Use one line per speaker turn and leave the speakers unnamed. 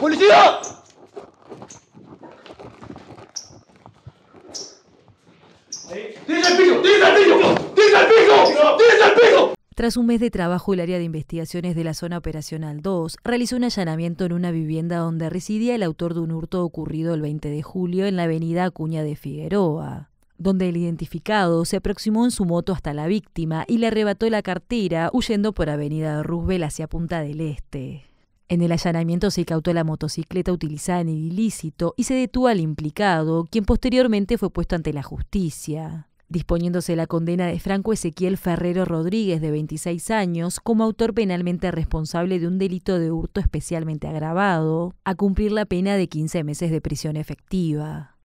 ¡Policía! ¡Tienes al pico! ¡Tienes al pico! ¡Tienes al
pico! Tras un mes de trabajo, el área de investigaciones de la zona operacional 2 realizó un allanamiento en una vivienda donde residía el autor de un hurto ocurrido el 20 de julio en la avenida Acuña de Figueroa donde el identificado se aproximó en su moto hasta la víctima y le arrebató la cartera huyendo por Avenida Roosevelt hacia Punta del Este. En el allanamiento se incautó la motocicleta utilizada en el ilícito y se detuvo al implicado, quien posteriormente fue puesto ante la justicia disponiéndose la condena de Franco Ezequiel Ferrero Rodríguez, de 26 años, como autor penalmente responsable de un delito de hurto especialmente agravado, a cumplir la pena de 15 meses de prisión efectiva.